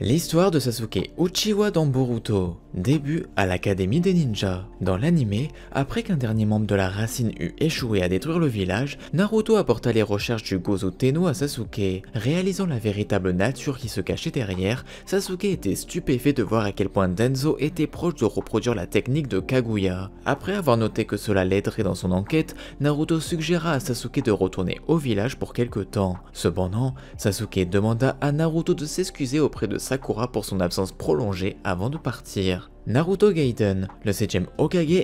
L'histoire de Sasuke Uchiwa dans Boruto début à l'Académie des Ninjas. Dans l'anime, après qu'un dernier membre de la racine eut échoué à détruire le village, Naruto apporta les recherches du Gozo Tenno à Sasuke. Réalisant la véritable nature qui se cachait derrière, Sasuke était stupéfait de voir à quel point Denzo était proche de reproduire la technique de Kaguya. Après avoir noté que cela l'aiderait dans son enquête, Naruto suggéra à Sasuke de retourner au village pour quelque temps. Cependant, Sasuke demanda à Naruto de s'excuser auprès de Sakura pour son absence prolongée avant de partir. Naruto Gaiden, le 7ème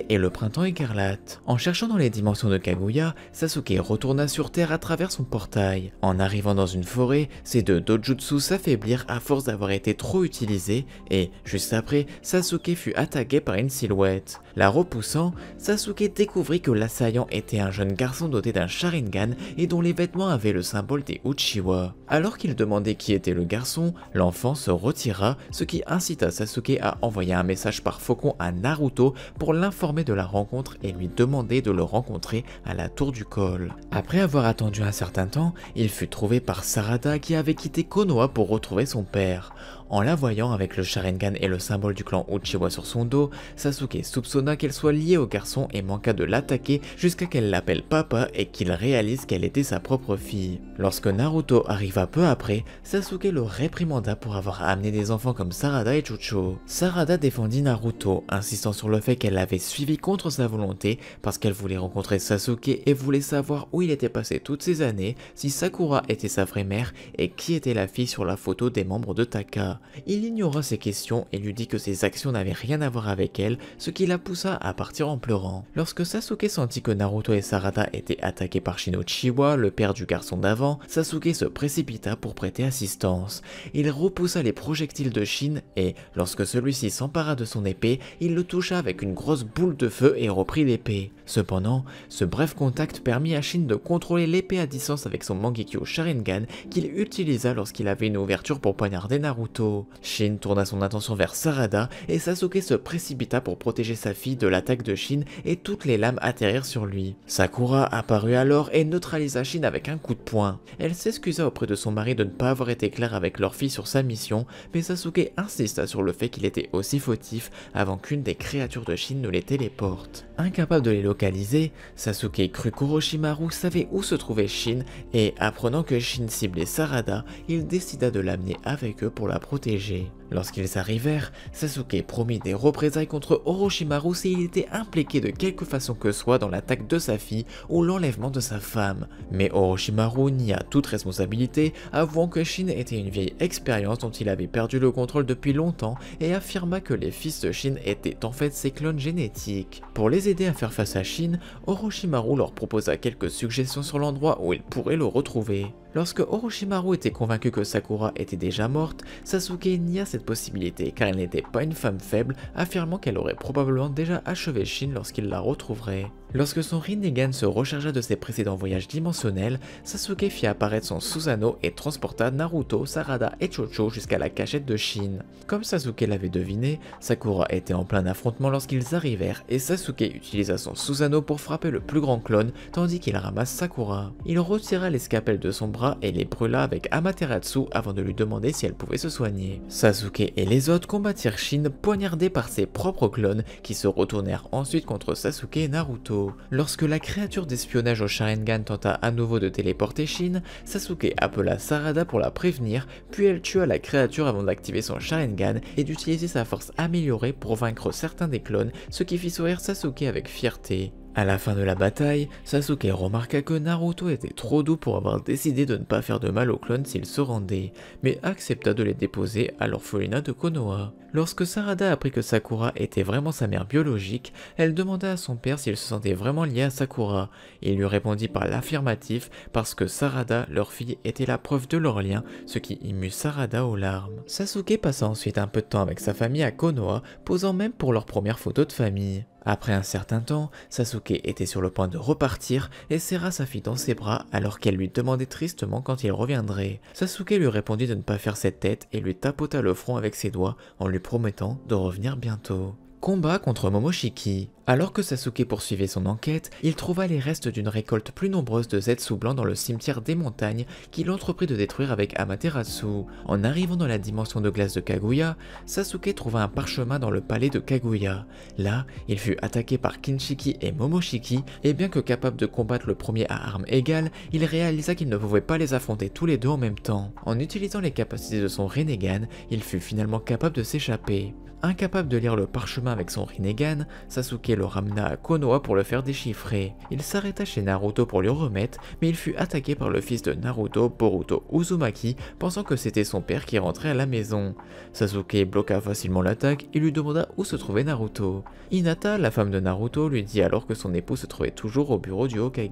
et le printemps écarlate. En cherchant dans les dimensions de Kaguya, Sasuke retourna sur Terre à travers son portail. En arrivant dans une forêt, ses deux dojutsu s'affaiblirent à force d'avoir été trop utilisés et, juste après, Sasuke fut attaqué par une silhouette. La repoussant, Sasuke découvrit que l'assaillant était un jeune garçon doté d'un Sharingan et dont les vêtements avaient le symbole des Uchiwa. Alors qu'il demandait qui était le garçon, l'enfant se retira, ce qui incita Sasuke à envoyer un message par Faucon à Naruto pour l'informer de la rencontre et lui demander de le rencontrer à la tour du col. Après avoir attendu un certain temps, il fut trouvé par Sarada qui avait quitté Konoha pour retrouver son père. En la voyant avec le Sharingan et le symbole du clan Uchiwa sur son dos, Sasuke soupçonna qu'elle soit liée au garçon et manqua de l'attaquer jusqu'à qu'elle l'appelle papa et qu'il réalise qu'elle était sa propre fille. Lorsque Naruto arriva peu après, Sasuke le réprimanda pour avoir amené des enfants comme Sarada et Chucho. Sarada défendit Naruto, insistant sur le fait qu'elle l'avait suivi contre sa volonté parce qu'elle voulait rencontrer Sasuke et voulait savoir où il était passé toutes ces années, si Sakura était sa vraie mère et qui était la fille sur la photo des membres de Taka. Il ignora ses questions et lui dit que ses actions n'avaient rien à voir avec elle, ce qui la poussa à partir en pleurant. Lorsque Sasuke sentit que Naruto et Sarada étaient attaqués par Shinochiwa, le père du garçon d'avant, Sasuke se précipita pour prêter assistance. Il repoussa les projectiles de Shin et, lorsque celui-ci s'empara de son épée, il le toucha avec une grosse boule de feu et reprit l'épée. Cependant, ce bref contact permit à Shin de contrôler l'épée à distance avec son Mangekyo Sharingan qu'il utilisa lorsqu'il avait une ouverture pour poignarder Naruto. Shin tourna son attention vers Sarada et Sasuke se précipita pour protéger sa fille de l'attaque de Shin et toutes les lames atterrirent sur lui. Sakura apparut alors et neutralisa Shin avec un coup de poing. Elle s'excusa auprès de son mari de ne pas avoir été claire avec leur fille sur sa mission, mais Sasuke insista sur le fait qu'il était aussi fautif avant qu'une des créatures de Shin ne les téléporte. Incapable de les localiser, Sasuke crut qu'Orochimaru savait où se trouvait Shin et apprenant que Shin ciblait Sarada, il décida de l'amener avec eux pour la protéger protéger. Lorsqu'ils arrivèrent, Sasuke promit des représailles contre Orochimaru s'il était impliqué de quelque façon que soit dans l'attaque de sa fille ou l'enlèvement de sa femme. Mais Orochimaru nia toute responsabilité, avouant que Shin était une vieille expérience dont il avait perdu le contrôle depuis longtemps et affirma que les fils de Shin étaient en fait ses clones génétiques. Pour les aider à faire face à Shin, Orochimaru leur proposa quelques suggestions sur l'endroit où ils pourraient le retrouver. Lorsque Orochimaru était convaincu que Sakura était déjà morte, Sasuke nia cette possibilité car elle n'était pas une femme faible, affirmant qu'elle aurait probablement déjà achevé Shin lorsqu'il la retrouverait. Lorsque son Rinnegan se rechargea de ses précédents voyages dimensionnels, Sasuke fit apparaître son Susanoo et transporta Naruto, Sarada et Chocho jusqu'à la cachette de Shin. Comme Sasuke l'avait deviné, Sakura était en plein affrontement lorsqu'ils arrivèrent et Sasuke utilisa son Susanoo pour frapper le plus grand clone tandis qu'il ramasse Sakura. Il retira les de son bras et les brûla avec Amaterasu avant de lui demander si elle pouvait se soigner. Sasuke et les autres combattirent Shin poignardés par ses propres clones qui se retournèrent ensuite contre Sasuke et Naruto. Lorsque la créature d'espionnage au Sharingan tenta à nouveau de téléporter Shin, Sasuke appela Sarada pour la prévenir, puis elle tua la créature avant d'activer son Sharingan et d'utiliser sa force améliorée pour vaincre certains des clones, ce qui fit sourire Sasuke avec fierté. À la fin de la bataille, Sasuke remarqua que Naruto était trop doux pour avoir décidé de ne pas faire de mal aux clones s'ils se rendaient, mais accepta de les déposer à l'orphelinat de Konoha. Lorsque Sarada apprit que Sakura était vraiment sa mère biologique, elle demanda à son père s'il se sentait vraiment lié à Sakura. Il lui répondit par l'affirmatif parce que Sarada, leur fille, était la preuve de leur lien, ce qui émut Sarada aux larmes. Sasuke passa ensuite un peu de temps avec sa famille à Konoha, posant même pour leur première photo de famille. Après un certain temps, Sasuke était sur le point de repartir et serra sa fille dans ses bras alors qu'elle lui demandait tristement quand il reviendrait. Sasuke lui répondit de ne pas faire cette tête et lui tapota le front avec ses doigts en lui promettant de revenir bientôt combat contre Momoshiki. Alors que Sasuke poursuivait son enquête, il trouva les restes d'une récolte plus nombreuse de Zetsu blanc dans le cimetière des montagnes qu'il entreprit de détruire avec Amaterasu. En arrivant dans la dimension de glace de Kaguya, Sasuke trouva un parchemin dans le palais de Kaguya. Là, il fut attaqué par Kinshiki et Momoshiki, et bien que capable de combattre le premier à armes égales, il réalisa qu'il ne pouvait pas les affronter tous les deux en même temps. En utilisant les capacités de son Renegan, il fut finalement capable de s'échapper. Incapable de lire le parchemin avec son Rinnegan, Sasuke le ramena à Konoha pour le faire déchiffrer. Il s'arrêta chez Naruto pour lui remettre, mais il fut attaqué par le fils de Naruto, Boruto Uzumaki, pensant que c'était son père qui rentrait à la maison. Sasuke bloqua facilement l'attaque et lui demanda où se trouvait Naruto. Hinata, la femme de Naruto, lui dit alors que son époux se trouvait toujours au bureau du Hokage.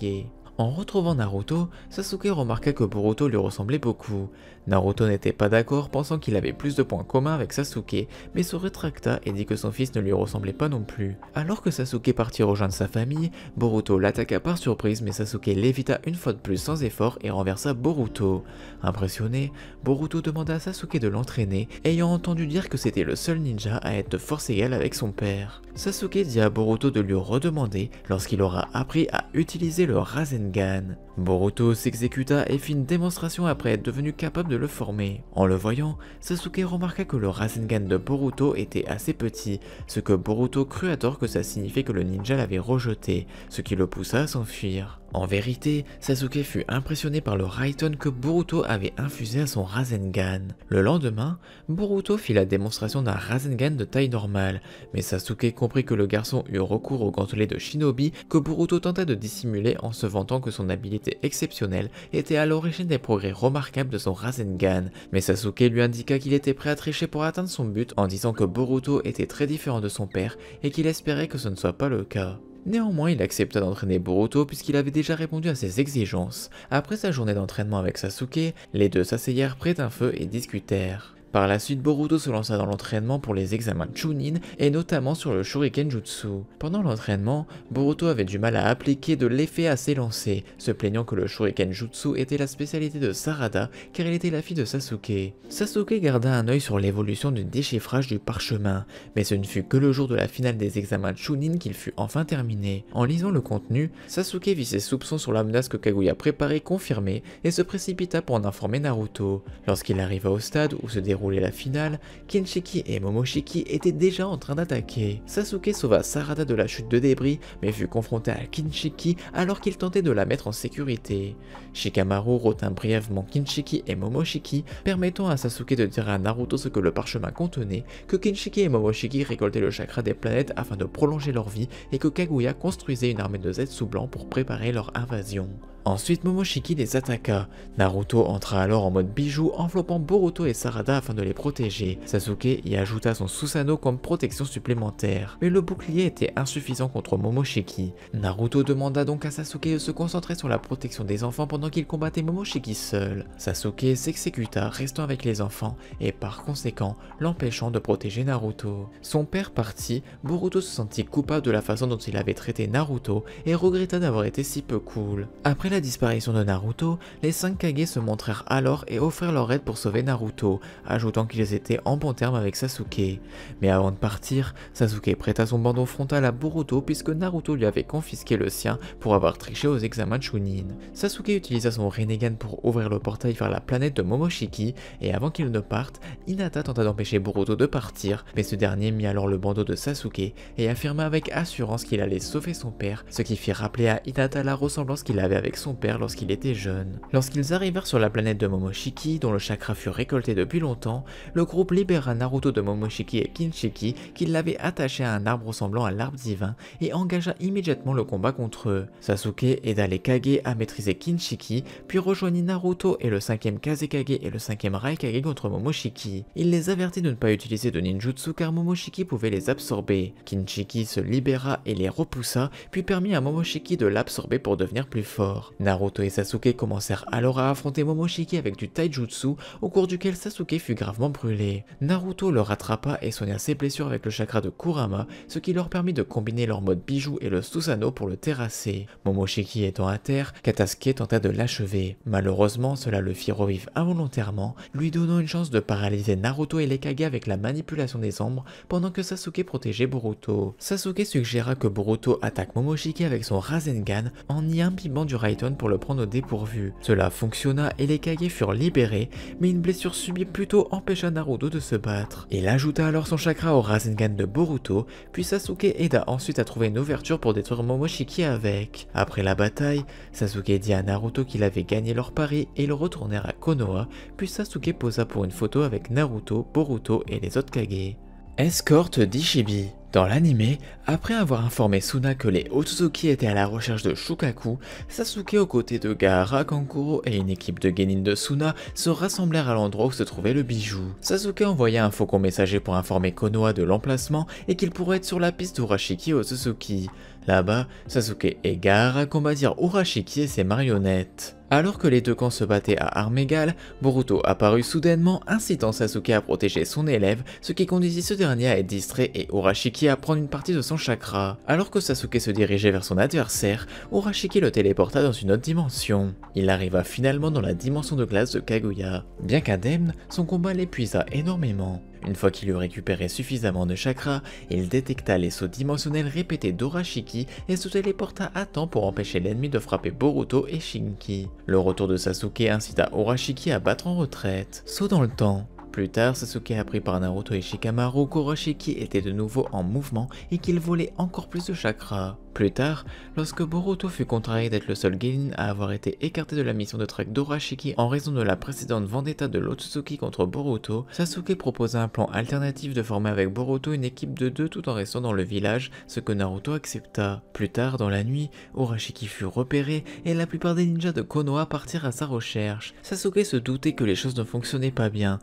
En retrouvant Naruto, Sasuke remarqua que Boruto lui ressemblait beaucoup. Naruto n'était pas d'accord, pensant qu'il avait plus de points communs avec Sasuke, mais se rétracta et dit que son fils ne lui ressemblait pas non plus. Alors que Sasuke partit rejoindre sa famille, Boruto l'attaqua par surprise, mais Sasuke l'évita une fois de plus sans effort et renversa Boruto. Impressionné, Boruto demanda à Sasuke de l'entraîner, ayant entendu dire que c'était le seul ninja à être de force égale avec son père. Sasuke dit à Boruto de lui redemander lorsqu'il aura appris à utiliser le Rasengan. Boruto s'exécuta et fit une démonstration après être devenu capable de le former. En le voyant, Sasuke remarqua que le Rasengan de Boruto était assez petit, ce que Boruto crut à tort que ça signifiait que le ninja l'avait rejeté, ce qui le poussa à s'enfuir. En vérité, Sasuke fut impressionné par le Raiton que Boruto avait infusé à son Rasengan. Le lendemain, Boruto fit la démonstration d'un Rasengan de taille normale, mais Sasuke comprit que le garçon eut recours au gantelet de Shinobi que Boruto tenta de dissimuler en se vantant que son habileté exceptionnelle était à l'origine des progrès remarquables de son Rasengan, mais Sasuke lui indiqua qu'il était prêt à tricher pour atteindre son but en disant que Boruto était très différent de son père et qu'il espérait que ce ne soit pas le cas. Néanmoins, il accepta d'entraîner Boruto puisqu'il avait déjà répondu à ses exigences. Après sa journée d'entraînement avec Sasuke, les deux s'asseyèrent près d'un feu et discutèrent. Par la suite, Boruto se lança dans l'entraînement pour les examens Chunin et notamment sur le Shuriken Jutsu. Pendant l'entraînement, Boruto avait du mal à appliquer de l'effet à ses lancers, se plaignant que le Shuriken Jutsu était la spécialité de Sarada car elle était la fille de Sasuke. Sasuke garda un œil sur l'évolution du déchiffrage du parchemin, mais ce ne fut que le jour de la finale des examens Chunin qu'il fut enfin terminé. En lisant le contenu, Sasuke vit ses soupçons sur la menace que Kaguya préparait confirmée et se précipita pour en informer Naruto. Lorsqu'il arriva au stade où se déroule la finale, Kinshiki et Momoshiki étaient déjà en train d'attaquer. Sasuke sauva Sarada de la chute de débris, mais fut confronté à Kinshiki alors qu'il tentait de la mettre en sécurité. Shikamaru retint brièvement Kinshiki et Momoshiki, permettant à Sasuke de dire à Naruto ce que le parchemin contenait, que Kinshiki et Momoshiki récoltaient le chakra des planètes afin de prolonger leur vie et que Kaguya construisait une armée de Zetsu blanc pour préparer leur invasion. Ensuite, Momoshiki les attaqua. Naruto entra alors en mode bijou, enveloppant Boruto et Sarada afin de les protéger. Sasuke y ajouta son Susanoo comme protection supplémentaire, mais le bouclier était insuffisant contre Momoshiki. Naruto demanda donc à Sasuke de se concentrer sur la protection des enfants pendant qu'il combattait Momoshiki seul. Sasuke s'exécuta, restant avec les enfants, et par conséquent, l'empêchant de protéger Naruto. Son père parti, Boruto se sentit coupable de la façon dont il avait traité Naruto et regretta d'avoir été si peu cool. Après la disparition de Naruto, les cinq Kage se montrèrent alors et offrirent leur aide pour sauver Naruto, ajoutant qu'ils étaient en bon terme avec Sasuke. Mais avant de partir, Sasuke prêta son bandeau frontal à Boruto puisque Naruto lui avait confisqué le sien pour avoir triché aux examens de Chunin. Sasuke utilisa son Renegan pour ouvrir le portail vers la planète de Momoshiki et avant qu'il ne parte, Hinata tenta d'empêcher Boruto de partir, mais ce dernier mit alors le bandeau de Sasuke et affirma avec assurance qu'il allait sauver son père, ce qui fit rappeler à Hinata la ressemblance qu'il avait avec son père lorsqu'il était jeune. Lorsqu'ils arrivèrent sur la planète de Momoshiki, dont le chakra fut récolté depuis longtemps, le groupe libéra Naruto de Momoshiki et Kinshiki, qui l'avaient attaché à un arbre ressemblant à l'arbre divin, et engagea immédiatement le combat contre eux. Sasuke aida les Kage à maîtriser Kinshiki, puis rejoignit Naruto et le cinquième Kazekage et le 5ème Raikage contre Momoshiki. Il les avertit de ne pas utiliser de ninjutsu car Momoshiki pouvait les absorber. Kinshiki se libéra et les repoussa, puis permit à Momoshiki de l'absorber pour devenir plus fort. Naruto et Sasuke commencèrent alors à affronter Momoshiki avec du taijutsu, au cours duquel Sasuke fut gravement brûlé. Naruto le rattrapa et soigna ses blessures avec le chakra de Kurama, ce qui leur permit de combiner leur mode bijou et le Susanoo pour le terrasser. Momoshiki étant à terre, Katasuke tenta de l'achever. Malheureusement, cela le fit revivre involontairement, lui donnant une chance de paralyser Naruto et les Kage avec la manipulation des ombres pendant que Sasuke protégeait Boruto. Sasuke suggéra que Boruto attaque Momoshiki avec son Rasengan en y imbibant du Raito pour le prendre au dépourvu. Cela fonctionna et les Kage furent libérés, mais une blessure subie plutôt empêcha Naruto de se battre. Il ajouta alors son chakra au Rasengan de Boruto, puis Sasuke aida ensuite à trouver une ouverture pour détruire Momoshiki avec. Après la bataille, Sasuke dit à Naruto qu'il avait gagné leur pari et ils retournèrent à Konoha, puis Sasuke posa pour une photo avec Naruto, Boruto et les autres Kage. Escorte d'Ishibi dans l'anime, après avoir informé Suna que les Otsutsuki étaient à la recherche de Shukaku, Sasuke aux côtés de Gaara Kankuro et une équipe de genin de Suna se rassemblèrent à l'endroit où se trouvait le bijou. Sasuke envoya un faucon messager pour informer Konoha de l'emplacement et qu'il pourrait être sur la piste d'Urashiki Otsutsuki. Là-bas, Sasuke et Gaara combattirent Urashiki et ses marionnettes. Alors que les deux camps se battaient à armes égales, Boruto apparut soudainement incitant Sasuke à protéger son élève, ce qui conduisit ce dernier à être distrait et Urashiki à prendre une partie de son chakra. Alors que Sasuke se dirigeait vers son adversaire, Urashiki le téléporta dans une autre dimension. Il arriva finalement dans la dimension de glace de Kaguya. Bien qu'indemne, son combat l'épuisa énormément. Une fois qu'il eut récupéré suffisamment de chakra, il détecta les sauts dimensionnels répétés d'Urashiki et se téléporta à temps pour empêcher l'ennemi de frapper Boruto et Shinki. Le retour de Sasuke incita Orashiki à battre en retraite. Saut dans le temps. Plus tard, Sasuke apprit par Naruto et Shikamaru qu'Orochiki était de nouveau en mouvement et qu'il volait encore plus de chakra. Plus tard, lorsque Boruto fut contrarié d'être le seul Genin à avoir été écarté de la mission de traque d'Orochiki en raison de la précédente vendetta de l'Otsutsuki contre Boruto, Sasuke proposa un plan alternatif de former avec Boruto une équipe de deux tout en restant dans le village, ce que Naruto accepta. Plus tard, dans la nuit, Orochiki fut repéré et la plupart des ninjas de Konoha partirent à sa recherche. Sasuke se doutait que les choses ne fonctionnaient pas bien,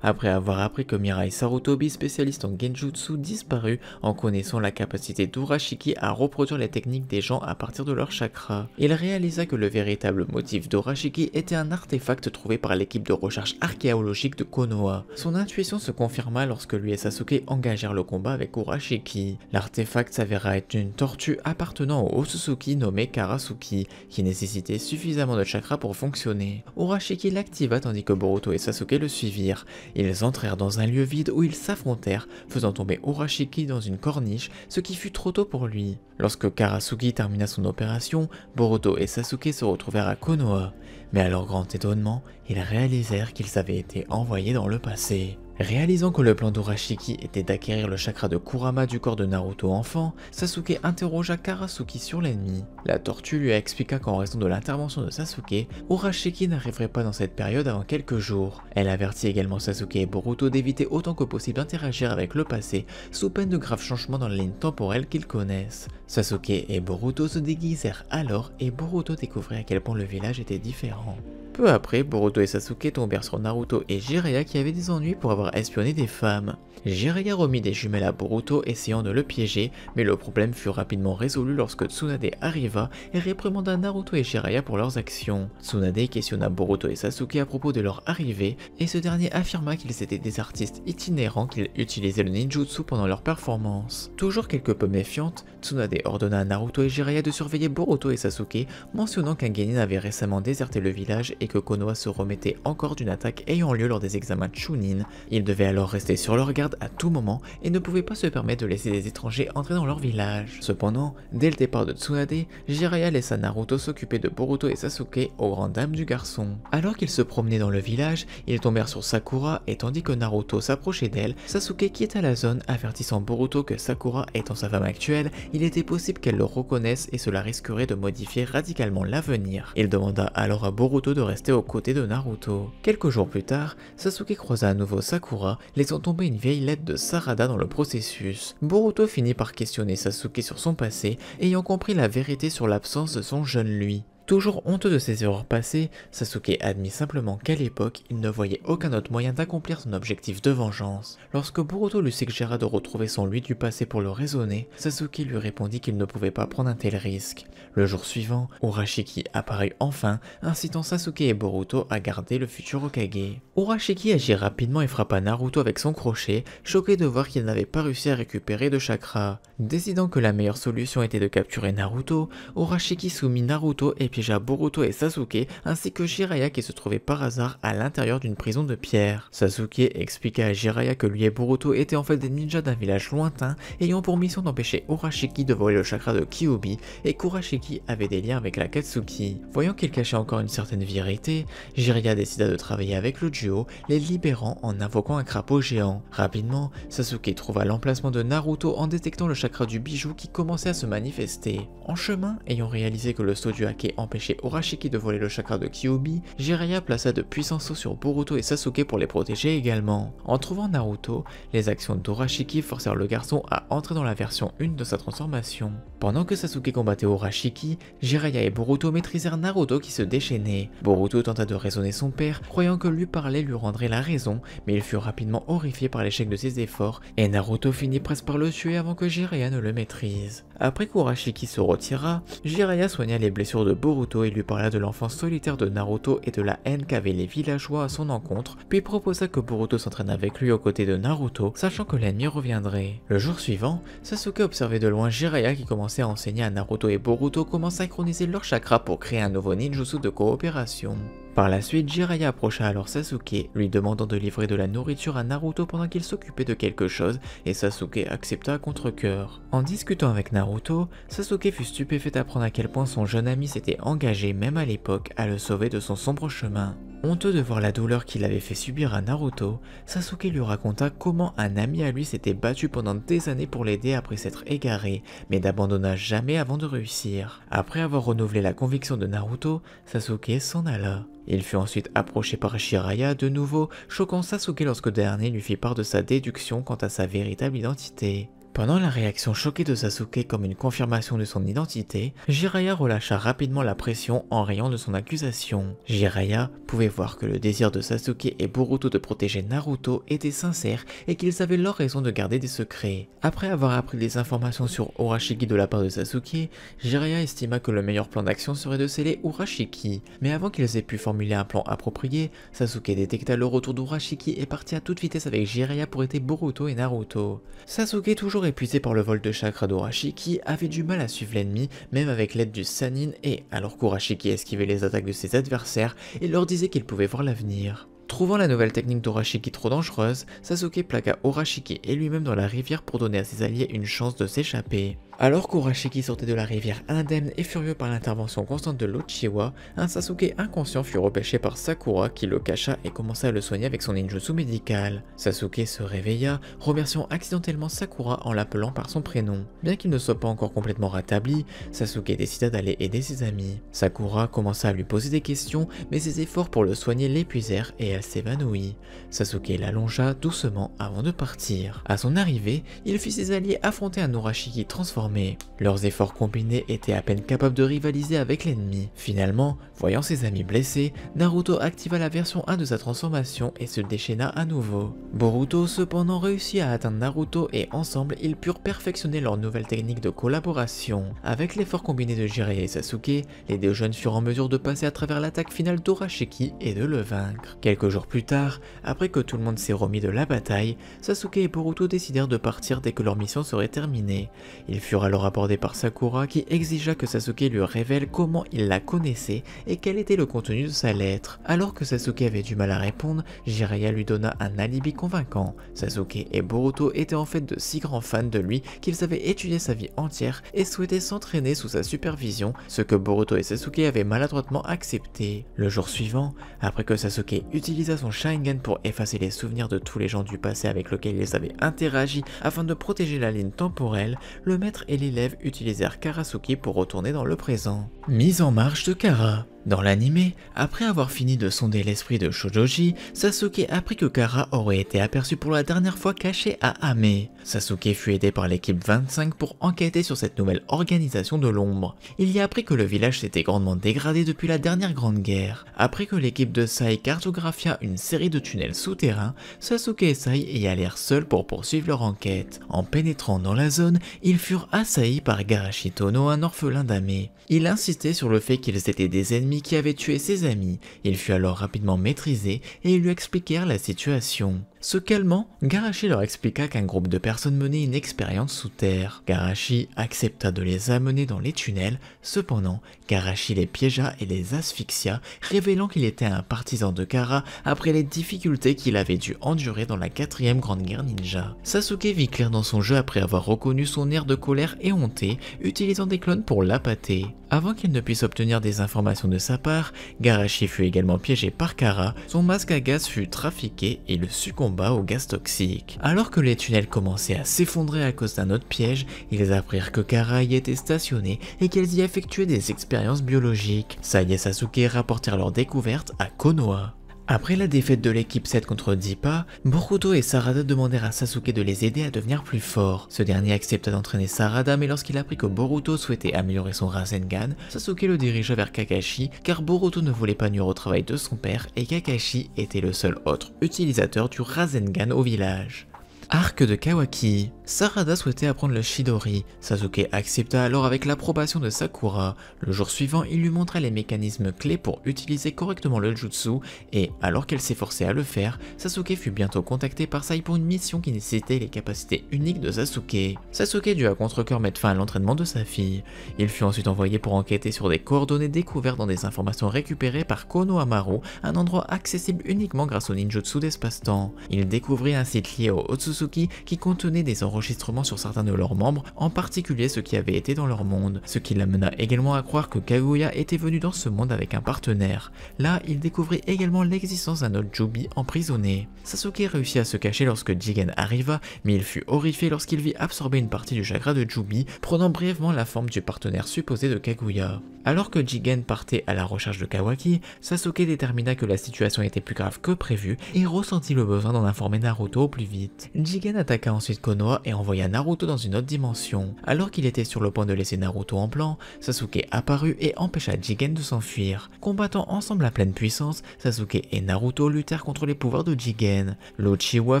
après avoir appris que Mirai Sarutobi, spécialiste en genjutsu disparut en connaissant la capacité d'Urashiki à reproduire les techniques des gens à partir de leur chakra. Il réalisa que le véritable motif d'Urashiki était un artefact trouvé par l'équipe de recherche archéologique de Konoha. Son intuition se confirma lorsque lui et Sasuke engagèrent le combat avec Urashiki. L'artefact s'avéra être une tortue appartenant au Osusuki nommé Karasuki, qui nécessitait suffisamment de chakra pour fonctionner. Urashiki l'activa tandis que Boruto et Sasuke le suivirent. Ils entrèrent dans un lieu vide où ils s'affrontèrent, faisant tomber Urashiki dans une corniche, ce qui fut trop tôt pour lui. Lorsque Karasugi termina son opération, Boruto et Sasuke se retrouvèrent à Konoha, mais à leur grand étonnement, ils réalisèrent qu'ils avaient été envoyés dans le passé. Réalisant que le plan d'Urashiki était d'acquérir le chakra de Kurama du corps de Naruto enfant, Sasuke interrogea Karasuki sur l'ennemi. La tortue lui expliqua qu'en raison de l'intervention de Sasuke, Urashiki n'arriverait pas dans cette période avant quelques jours. Elle avertit également Sasuke et Boruto d'éviter autant que possible d'interagir avec le passé, sous peine de graves changements dans la ligne temporelle qu'ils connaissent. Sasuke et Boruto se déguisèrent alors et Boruto découvrit à quel point le village était différent. Peu après, Boruto et Sasuke tombèrent sur Naruto et Jiraiya qui avaient des ennuis pour avoir espionner des femmes. Jiraiya remit des jumelles à Boruto essayant de le piéger, mais le problème fut rapidement résolu lorsque Tsunade arriva et réprimanda Naruto et Jiraiya pour leurs actions. Tsunade questionna Boruto et Sasuke à propos de leur arrivée, et ce dernier affirma qu'ils étaient des artistes itinérants qu'ils utilisaient le ninjutsu pendant leurs performance. Toujours quelque peu méfiante, Tsunade ordonna à Naruto et Jiraiya de surveiller Boruto et Sasuke, mentionnant qu'un genin avait récemment déserté le village et que Konoha se remettait encore d'une attaque ayant lieu lors des examens Chunin. Ils devaient alors rester sur leur garde à tout moment et ne pouvaient pas se permettre de laisser des étrangers entrer dans leur village. Cependant, dès le départ de Tsunade, Jiraiya laissa Naruto s'occuper de Boruto et Sasuke au grand dames du garçon. Alors qu'ils se promenaient dans le village, ils tombèrent sur Sakura et tandis que Naruto s'approchait d'elle, Sasuke quitta la zone avertissant Boruto que Sakura étant sa femme actuelle, il était possible qu'elle le reconnaisse et cela risquerait de modifier radicalement l'avenir. Il demanda alors à Boruto de rester aux côtés de Naruto. Quelques jours plus tard, Sasuke croisa à nouveau Sakura les laissant tomber une vieille lettre de Sarada dans le processus. Boruto finit par questionner Sasuke sur son passé, ayant compris la vérité sur l'absence de son jeune lui. Toujours honteux de ses erreurs passées, Sasuke admit simplement qu'à l'époque, il ne voyait aucun autre moyen d'accomplir son objectif de vengeance. Lorsque Boruto lui suggéra de retrouver son lui du passé pour le raisonner, Sasuke lui répondit qu'il ne pouvait pas prendre un tel risque. Le jour suivant, Urashiki apparaît enfin, incitant Sasuke et Boruto à garder le futur Okage. Urashiki agit rapidement et frappa Naruto avec son crochet, choqué de voir qu'il n'avait pas réussi à récupérer de chakra. Décidant que la meilleure solution était de capturer Naruto, Urashiki soumit Naruto et déjà Boruto et Sasuke ainsi que Jiraiya qui se trouvait par hasard à l'intérieur d'une prison de pierre. Sasuke expliqua à Jiraiya que lui et Boruto étaient en fait des ninjas d'un village lointain ayant pour mission d'empêcher Urashiki de voler le chakra de Kiyobi et qu'Urashiki avait des liens avec la Katsuki. Voyant qu'il cachait encore une certaine vérité, Jiraiya décida de travailler avec le duo, les libérant en invoquant un crapaud géant. Rapidement, Sasuke trouva l'emplacement de Naruto en détectant le chakra du bijou qui commençait à se manifester. En chemin, ayant réalisé que le saut du Hake empêcher Orashiki de voler le chakra de Kyubi, Jiraiya plaça de puissants sauts sur Boruto et Sasuke pour les protéger également. En trouvant Naruto, les actions d'Orashiki forcèrent le garçon à entrer dans la version 1 de sa transformation. Pendant que Sasuke combattait Orashiki, Jiraiya et Boruto maîtrisèrent Naruto qui se déchaînait. Boruto tenta de raisonner son père, croyant que lui parler lui rendrait la raison, mais il fut rapidement horrifié par l'échec de ses efforts, et Naruto finit presque par le tuer avant que Jiraiya ne le maîtrise. Après qu'Urashiki se retira, Jiraiya soigna les blessures de Boruto Boruto et lui parla de l'enfance solitaire de Naruto et de la haine qu'avaient les villageois à son encontre, puis proposa que Boruto s'entraîne avec lui aux côtés de Naruto, sachant que l'ennemi reviendrait. Le jour suivant, Sasuke observait de loin Jiraiya qui commençait à enseigner à Naruto et Boruto comment synchroniser leurs chakras pour créer un nouveau ninjutsu de coopération. Par la suite, Jiraiya approcha alors Sasuke, lui demandant de livrer de la nourriture à Naruto pendant qu'il s'occupait de quelque chose, et Sasuke accepta à contre-cœur. En discutant avec Naruto, Sasuke fut stupéfait d'apprendre à quel point son jeune ami s'était engagé, même à l'époque, à le sauver de son sombre chemin. Honteux de voir la douleur qu'il avait fait subir à Naruto, Sasuke lui raconta comment un ami à lui s'était battu pendant des années pour l'aider après s'être égaré, mais n'abandonna jamais avant de réussir. Après avoir renouvelé la conviction de Naruto, Sasuke s'en alla. Il fut ensuite approché par Shiraya de nouveau, choquant Sasuke lorsque dernier lui fit part de sa déduction quant à sa véritable identité. Pendant la réaction choquée de Sasuke comme une confirmation de son identité, Jiraiya relâcha rapidement la pression en riant de son accusation. Jiraiya pouvait voir que le désir de Sasuke et Boruto de protéger Naruto était sincère et qu'ils avaient leur raison de garder des secrets. Après avoir appris des informations sur Urashiki de la part de Sasuke, Jiraiya estima que le meilleur plan d'action serait de sceller Urashiki. Mais avant qu'ils aient pu formuler un plan approprié, Sasuke détecta le retour d'Urashiki et partit à toute vitesse avec Jiraiya pour aider Boruto et Naruto. Sasuke toujours épuisé par le vol de chakra d'Orashiki qui avait du mal à suivre l'ennemi, même avec l'aide du Sanin, et alors qu'Orashiki esquivait les attaques de ses adversaires, il leur disait qu'il pouvait voir l'avenir. Trouvant la nouvelle technique d'Orashiki trop dangereuse, Sasuke plaqua Orashiki et lui-même dans la rivière pour donner à ses alliés une chance de s'échapper. Alors qu'Urashiki sortait de la rivière indemne et furieux par l'intervention constante de l'Ochiwa, un Sasuke inconscient fut repêché par Sakura qui le cacha et commença à le soigner avec son ninjutsu médical. Sasuke se réveilla, remerciant accidentellement Sakura en l'appelant par son prénom. Bien qu'il ne soit pas encore complètement rétabli, Sasuke décida d'aller aider ses amis. Sakura commença à lui poser des questions, mais ses efforts pour le soigner l'épuisèrent et elle s'évanouit. Sasuke l'allongea doucement avant de partir. À son arrivée, il fit ses alliés affronter un Urashiki transformé leurs efforts combinés étaient à peine capables de rivaliser avec l'ennemi. Finalement, voyant ses amis blessés, Naruto activa la version 1 de sa transformation et se déchaîna à nouveau. Boruto cependant réussit à atteindre Naruto et ensemble, ils purent perfectionner leur nouvelle technique de collaboration. Avec l'effort combiné de Jiraiya et Sasuke, les deux jeunes furent en mesure de passer à travers l'attaque finale d'Orashiki et de le vaincre. Quelques jours plus tard, après que tout le monde s'est remis de la bataille, Sasuke et Boruto décidèrent de partir dès que leur mission serait terminée. Ils furent alors abordé par Sakura qui exigea que Sasuke lui révèle comment il la connaissait et quel était le contenu de sa lettre. Alors que Sasuke avait du mal à répondre, Jiraiya lui donna un alibi convaincant. Sasuke et Boruto étaient en fait de si grands fans de lui qu'ils avaient étudié sa vie entière et souhaitaient s'entraîner sous sa supervision, ce que Boruto et Sasuke avaient maladroitement accepté. Le jour suivant, après que Sasuke utilisa son Sharingan pour effacer les souvenirs de tous les gens du passé avec lesquels ils avaient interagi afin de protéger la ligne temporelle, le maître et l'élève utilisèrent Karasuki pour retourner dans le présent. Mise en marche de Kara. Dans l'anime, après avoir fini de sonder l'esprit de Shojoji, Sasuke apprit que Kara aurait été aperçu pour la dernière fois caché à Ame. Sasuke fut aidé par l'équipe 25 pour enquêter sur cette nouvelle organisation de l'ombre. Il y apprit que le village s'était grandement dégradé depuis la dernière grande guerre. Après que l'équipe de Sai cartographia une série de tunnels souterrains, Sasuke et Sai y allèrent seuls pour poursuivre leur enquête. En pénétrant dans la zone, ils furent assaillis par Garashitono, un orphelin d'Ame. Il insistait sur le fait qu'ils étaient des ennemis qui avait tué ses amis. Il fut alors rapidement maîtrisé et ils lui expliquèrent la situation. Se calmant, Garashi leur expliqua qu'un groupe de personnes menait une expérience sous terre. Garashi accepta de les amener dans les tunnels, cependant, Garashi les piégea et les asphyxia, révélant qu'il était un partisan de Kara après les difficultés qu'il avait dû endurer dans la quatrième grande guerre ninja. Sasuke vit clair dans son jeu après avoir reconnu son air de colère et honté, utilisant des clones pour l'appâter. Avant qu'il ne puisse obtenir des informations de sa part, Garashi fut également piégé par Kara, son masque à gaz fut trafiqué et il succomba au gaz toxique. Alors que les tunnels commençaient à s'effondrer à cause d'un autre piège, ils apprirent que Kara y était stationnée et qu'elles y effectuaient des expériences biologiques. Sai et Sasuke rapportèrent leur découverte à Konoha. Après la défaite de l'équipe 7 contre Zipa, Boruto et Sarada demandèrent à Sasuke de les aider à devenir plus forts. Ce dernier accepta d'entraîner Sarada mais lorsqu'il apprit que Boruto souhaitait améliorer son Rasengan, Sasuke le dirigea vers Kakashi car Boruto ne voulait pas nuire au travail de son père et Kakashi était le seul autre utilisateur du Rasengan au village. Arc de Kawaki Sarada souhaitait apprendre le Shidori. Sasuke accepta alors avec l'approbation de Sakura. Le jour suivant, il lui montra les mécanismes clés pour utiliser correctement le jutsu, et alors qu'elle s'efforçait à le faire, Sasuke fut bientôt contacté par Sai pour une mission qui nécessitait les capacités uniques de Sasuke. Sasuke dut à contre-cœur mettre fin à l'entraînement de sa fille. Il fut ensuite envoyé pour enquêter sur des coordonnées découvertes dans des informations récupérées par Kono Amaru, un endroit accessible uniquement grâce au ninjutsu d'espace-temps. Il découvrit un site lié au Otsusu qui contenait des enregistrements sur certains de leurs membres, en particulier ceux qui avaient été dans leur monde, ce qui l'amena également à croire que Kaguya était venu dans ce monde avec un partenaire. Là, il découvrit également l'existence d'un autre Jubi emprisonné. Sasuke réussit à se cacher lorsque Jigen arriva, mais il fut horrifié lorsqu'il vit absorber une partie du chakra de Jubi, prenant brièvement la forme du partenaire supposé de Kaguya. Alors que Jigen partait à la recherche de Kawaki, Sasuke détermina que la situation était plus grave que prévu et ressentit le besoin d'en informer Naruto au plus vite. Jigen attaqua ensuite Konoha et envoya Naruto dans une autre dimension. Alors qu'il était sur le point de laisser Naruto en plan, Sasuke apparut et empêcha Jigen de s'enfuir. Combattant ensemble à pleine puissance, Sasuke et Naruto luttèrent contre les pouvoirs de Jigen. L'Ochiwa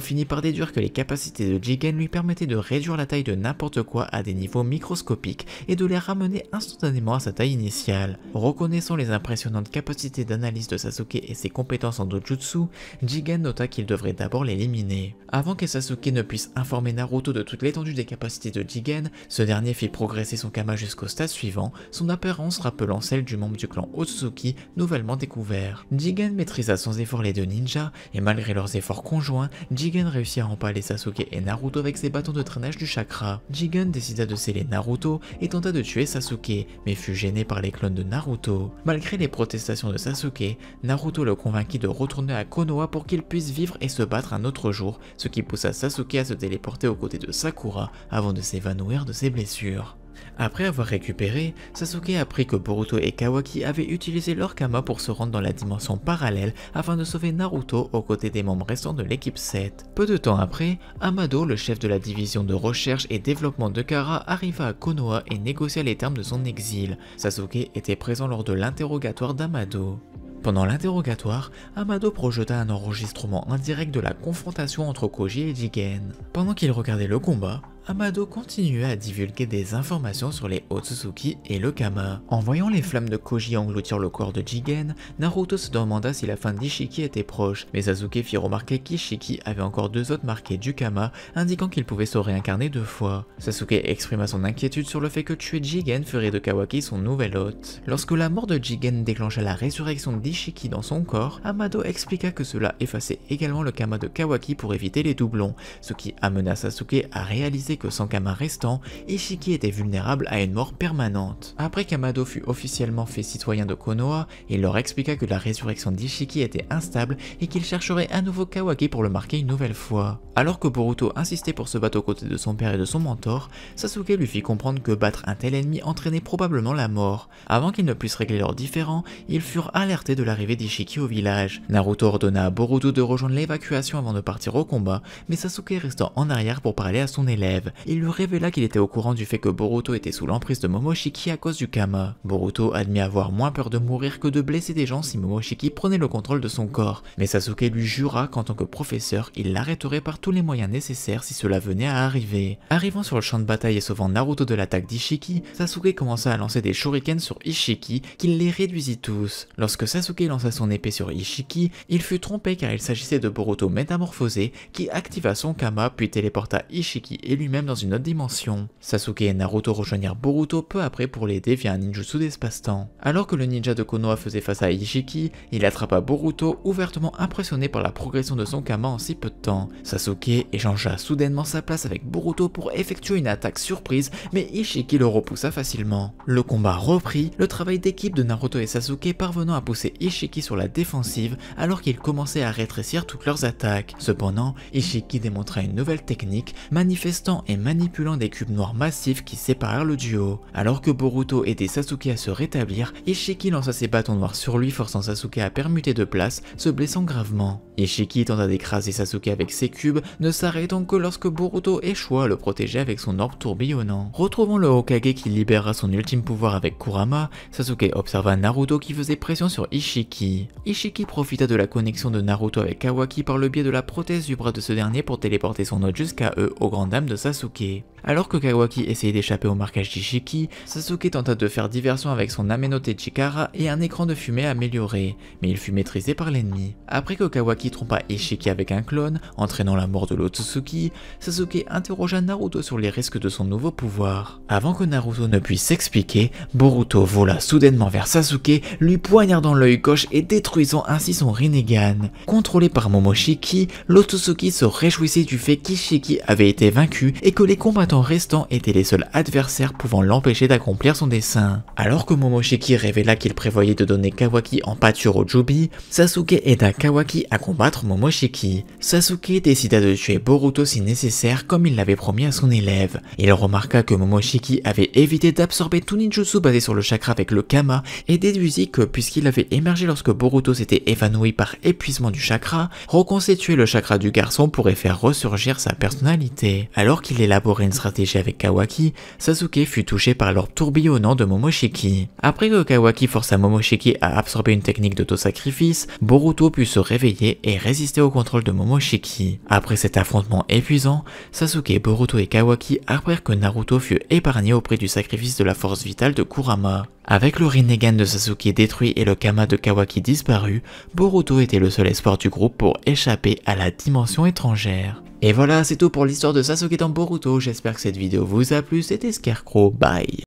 finit par déduire que les capacités de Jigen lui permettaient de réduire la taille de n'importe quoi à des niveaux microscopiques et de les ramener instantanément à sa taille initiale. Reconnaissant les impressionnantes capacités d'analyse de Sasuke et ses compétences en dojutsu, Jigen nota qu'il devrait d'abord l'éliminer. Avant que Sasuke ne puisse informer Naruto de toute l'étendue des capacités de Jigen, ce dernier fit progresser son Kama jusqu'au stade suivant, son apparence rappelant celle du membre du clan Otsutsuki nouvellement découvert. Jigen maîtrisa sans effort les deux ninjas, et malgré leurs efforts conjoints, Jigen réussit à empaler Sasuke et Naruto avec ses bâtons de traînage du chakra. Jigen décida de sceller Naruto et tenta de tuer Sasuke, mais fut gêné par les clones de Naruto. Malgré les protestations de Sasuke, Naruto le convainquit de retourner à Konoha pour qu'il puisse vivre et se battre un autre jour, ce qui poussa Sasuke à se téléporter aux côtés de Sakura avant de s'évanouir de ses blessures. Après avoir récupéré, Sasuke apprit que Boruto et Kawaki avaient utilisé leur Kama pour se rendre dans la dimension parallèle afin de sauver Naruto aux côtés des membres restants de l'équipe 7. Peu de temps après, Amado, le chef de la division de recherche et développement de Kara, arriva à Konoha et négocia les termes de son exil. Sasuke était présent lors de l'interrogatoire d'Amado. Pendant l'interrogatoire, Amado projeta un enregistrement indirect de la confrontation entre Koji et Jigen. Pendant qu'il regardait le combat, Amado continua à divulguer des informations sur les Otsutsuki et le Kama. En voyant les flammes de Koji engloutir le corps de Jigen, Naruto se demanda si la fin d'Ishiki était proche, mais Sasuke fit remarquer qu'Ishiki avait encore deux autres marqués du Kama, indiquant qu'il pouvait se réincarner deux fois. Sasuke exprima son inquiétude sur le fait que tuer Jigen ferait de Kawaki son nouvel hôte. Lorsque la mort de Jigen déclencha la résurrection d'Ishiki dans son corps, Amado expliqua que cela effaçait également le Kama de Kawaki pour éviter les doublons, ce qui amena Sasuke à réaliser que sans Kama restant, Ishiki était vulnérable à une mort permanente. Après qu'Amado fut officiellement fait citoyen de Konoha, il leur expliqua que la résurrection d'Ishiki était instable et qu'il chercherait un nouveau Kawaki pour le marquer une nouvelle fois. Alors que Boruto insistait pour se battre aux côtés de son père et de son mentor, Sasuke lui fit comprendre que battre un tel ennemi entraînait probablement la mort. Avant qu'ils ne puissent régler leurs différends, ils furent alertés de l'arrivée d'Ishiki au village. Naruto ordonna à Boruto de rejoindre l'évacuation avant de partir au combat, mais Sasuke restant en arrière pour parler à son élève il lui révéla qu'il était au courant du fait que Boruto était sous l'emprise de Momoshiki à cause du Kama. Boruto admit avoir moins peur de mourir que de blesser des gens si Momoshiki prenait le contrôle de son corps, mais Sasuke lui jura qu'en tant que professeur, il l'arrêterait par tous les moyens nécessaires si cela venait à arriver. Arrivant sur le champ de bataille et sauvant Naruto de l'attaque d'Ishiki, Sasuke commença à lancer des shurikens sur Ishiki, qui les réduisit tous. Lorsque Sasuke lança son épée sur Ishiki, il fut trompé car il s'agissait de Boruto métamorphosé, qui activa son Kama puis téléporta Ishiki et lui même dans une autre dimension. Sasuke et Naruto rejoignirent Boruto peu après pour l'aider via un ninjutsu d'espace-temps. Alors que le ninja de Konoha faisait face à Ishiki, il attrapa Boruto, ouvertement impressionné par la progression de son Kama en si peu de temps. Sasuke échangea soudainement sa place avec Boruto pour effectuer une attaque surprise, mais Ishiki le repoussa facilement. Le combat reprit, le travail d'équipe de Naruto et Sasuke parvenant à pousser Ishiki sur la défensive alors qu'ils commençaient à rétrécir toutes leurs attaques. Cependant, Ishiki démontra une nouvelle technique, manifestant et manipulant des cubes noirs massifs qui séparèrent le duo. Alors que Boruto aidait Sasuke à se rétablir, Ishiki lança ses bâtons noirs sur lui forçant Sasuke à permuter de place, se blessant gravement. Ishiki tenta d'écraser Sasuke avec ses cubes, ne s'arrêtant que lorsque Boruto échoua à le protéger avec son orbe tourbillonnant. Retrouvant le Hokage qui libéra son ultime pouvoir avec Kurama, Sasuke observa Naruto qui faisait pression sur Ishiki. Ishiki profita de la connexion de Naruto avec Kawaki par le biais de la prothèse du bras de ce dernier pour téléporter son hôte jusqu'à eux au grand dames de Sasuke. Sasuke Alors que Kawaki essayait d'échapper au marquage d'Ishiki, Sasuke tenta de faire diversion avec son Amenote Chikara et un écran de fumée amélioré, mais il fut maîtrisé par l'ennemi. Après que Kawaki trompa Ishiki avec un clone, entraînant la mort de l'Otsutsuki, Sasuke interrogea Naruto sur les risques de son nouveau pouvoir. Avant que Naruto ne puisse s'expliquer, Boruto vola soudainement vers Sasuke, lui poignardant l'œil gauche et détruisant ainsi son Rinnegan. Contrôlé par Momoshiki, l'Otsutsuki se réjouissait du fait qu'Ishiki avait été vaincu et que les combattants en restant étaient les seuls adversaires pouvant l'empêcher d'accomplir son dessein. Alors que Momoshiki révéla qu'il prévoyait de donner Kawaki en pâture au Jubi, Sasuke aida Kawaki à combattre Momoshiki. Sasuke décida de tuer Boruto si nécessaire comme il l'avait promis à son élève. Il remarqua que Momoshiki avait évité d'absorber tout ninjutsu basé sur le chakra avec le Kama et déduisit que puisqu'il avait émergé lorsque Boruto s'était évanoui par épuisement du chakra, reconstituer le chakra du garçon pourrait faire ressurgir sa personnalité. Alors qu'il élaborait une stratégie avec Kawaki, Sasuke fut touché par l'or tourbillonnant de Momoshiki. Après que Kawaki força Momoshiki à absorber une technique d'auto-sacrifice, Boruto put se réveiller et résister au contrôle de Momoshiki. Après cet affrontement épuisant, Sasuke, Boruto et Kawaki apprirent que Naruto fut épargné au prix du sacrifice de la force vitale de Kurama. Avec le Rinnegan de Sasuke détruit et le Kama de Kawaki disparu, Boruto était le seul espoir du groupe pour échapper à la dimension étrangère. Et voilà, c'est tout pour l'histoire de Sasuke Boruto, j'espère que cette vidéo vous a plu, c'était Scarecrow, bye